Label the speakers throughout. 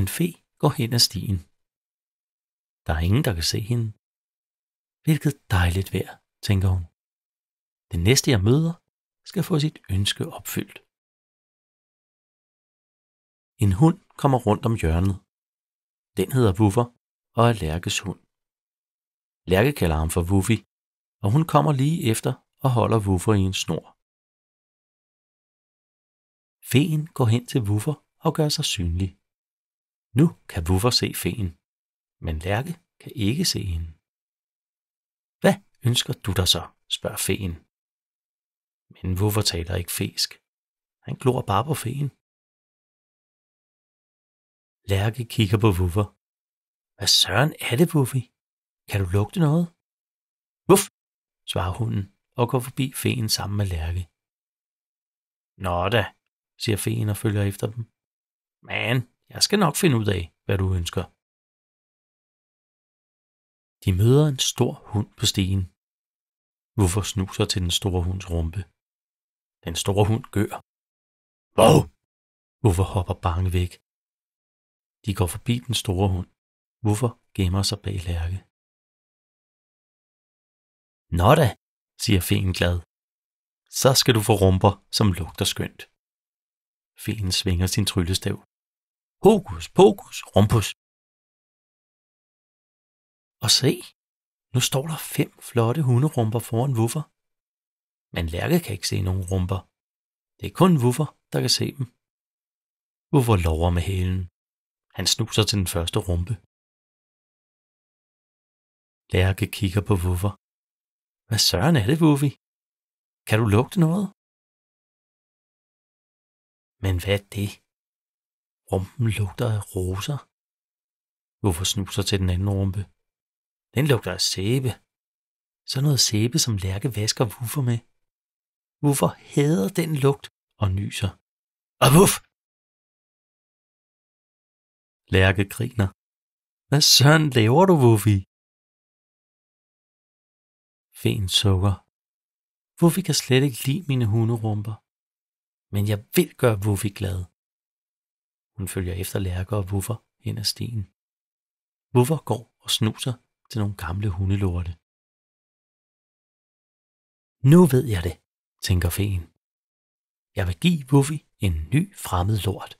Speaker 1: En fe går hen ad stien. Der er ingen, der kan se
Speaker 2: hende. Hvilket dejligt vejr, tænker hun. Den næste, jeg møder, skal få sit ønske opfyldt. En hund kommer rundt om hjørnet. Den hedder Wuffer og er Lærkes hund. Lærke kalder ham for Wuffy, og hun kommer lige efter og holder Wuffer i en snor. Feen går hen til Wuffer og gør sig synlig. Nu kan Vuffer se feen, men Lærke kan ikke se hende. Hvad ønsker du dig så? spørger feen. Men Vuffer taler ikke fesk. Han glor bare på feen. Lærke kigger på Vuffer. Hvad søren er det, Buffy? Kan du lugte noget? Vuff, svarer hunden og går forbi feen sammen med Lærke. Nå da, siger feen og følger efter dem. Men, jeg skal nok finde ud af, hvad du ønsker. De møder en stor hund på stien. Hvorfor snuser til den store hunds rumpe? Den store hund gør. Wow! Hvorfor hopper bange væk?
Speaker 1: De går forbi den store hund. Hvorfor gemmer sig bag lærke? Nå da, siger feen glad.
Speaker 2: Så skal du få rumper, som lugter skønt. Feen svinger sin tryllestav. Hokus pokus rumpus. Og se, nu står der fem flotte hunderumper foran Wuffer. Men Lærke kan ikke se nogen rumper. Det er kun Wuffer, der kan se dem. Wuffer lover med hælen. Han snuser til den første rumpe.
Speaker 1: Lærke kigger på Wuffer. Hvad søren er det, Wuffi? Kan du lugte noget? Men hvad er det? Rumpen lugter af roser. Hvorfor snuser til den anden rumpe?
Speaker 2: Den lugter af sæbe. Så noget sæbe, som Lærke vasker Wuffer med.
Speaker 1: Hvorfor hader den lugt og nyser. Og wuff! Lærke griner. Hvad søren laver du, Wuffi? Fen sukker. Wuffi kan slet ikke
Speaker 2: lide mine hunderumper. Men jeg vil gøre Wuffi glad. Hun følger efter Lærker og Wuffer ind ad stien. Wuffer går og snuser til
Speaker 1: nogle gamle hundelorte. Nu ved jeg det, tænker feen. Jeg vil give Wuffy en ny fremmed lort.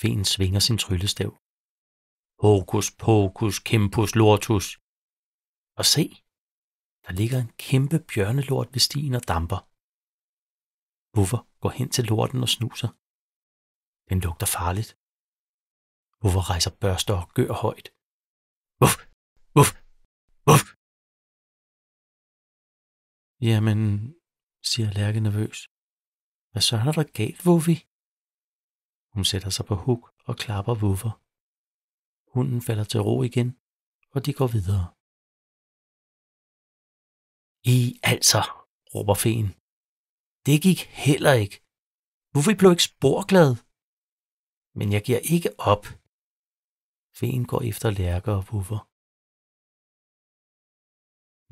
Speaker 2: Feen svinger sin tryllestav. Hokus pokus kempus lortus. Og se, der ligger en kæmpe bjørnelort ved stien og damper. Wuffer går hen til lorten og snuser men lugter farligt.
Speaker 1: Hvorfor rejser børster og gør højt? Uff! Uff! Uff! Jamen, siger Lærke nervøs. Hvad så er der galt, Wuffi? Hun sætter sig
Speaker 2: på huk og klapper Wuffer. Hunden falder til ro igen, og de går videre.
Speaker 1: I altså, råber feen. Det gik heller ikke. Wuffi blev ikke sporglad
Speaker 2: men jeg giver ikke op. Feen går efter lærker og woofer.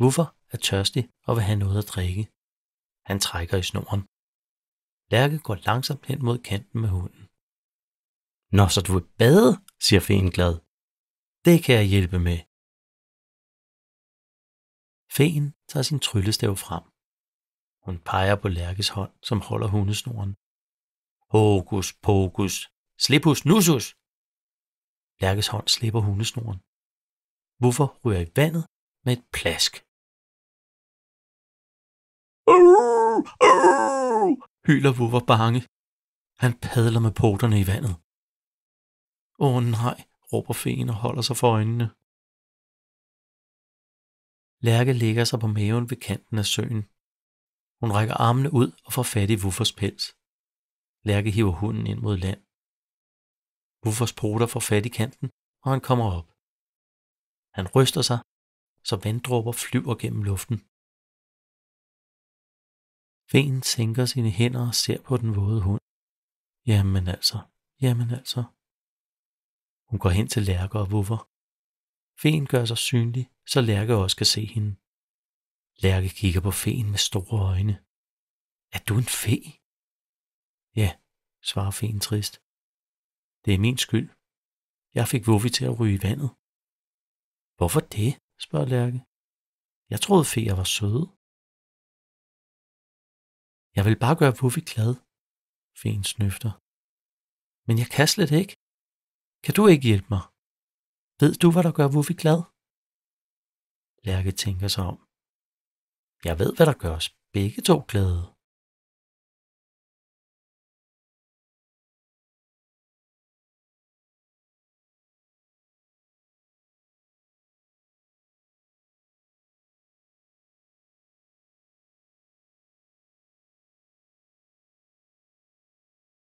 Speaker 2: Woofer er tørstig og vil have noget at drikke. Han trækker i snoren. Lærke går langsomt hen mod kanten med hunden. Nå, så du vil bade, siger feen glad. Det kan jeg hjælpe med. Feen tager sin tryllestav frem. Hun peger på Lærkes hånd, som holder hundesnoren. Hokus pokus,
Speaker 1: Slipus nusus! Lærkes hånd slipper hundesnoren. Hvorfor ryger i vandet med et plask? Uh, uh,
Speaker 2: hyler Vuffer bange. Han padler med poterne i vandet. Åh oh, nej, råber feen og holder sig for øjnene. Lærke ligger sig på maven ved kanten af søen. Hun rækker armene ud og får fat i Wuffers pels. Lærke hiver hunden ind mod land. Buffers poter får fat i kanten, og han kommer op. Han ryster sig, så vanddråber flyver gennem luften. Fen sænker sine hænder og ser på den våde hund. Jamen altså, jamen altså. Hun går hen til Lærke og Vuffer. Fen gør sig synlig, så Lærke også kan se hende. Lærke kigger på feen med store øjne. Er du en fe? Ja, svarer feen trist. Det er min skyld. Jeg fik Wuffy til at ryge i vandet. Hvorfor det?
Speaker 1: spørger Lærke. Jeg troede, feer var søde. Jeg vil bare gøre Wuffy glad, feen snøfter. Men jeg kan
Speaker 2: slet ikke. Kan du ikke hjælpe mig? Ved du, hvad der gør Wuffy glad?
Speaker 1: Lærke tænker sig om. Jeg ved, hvad der gør os begge to glade.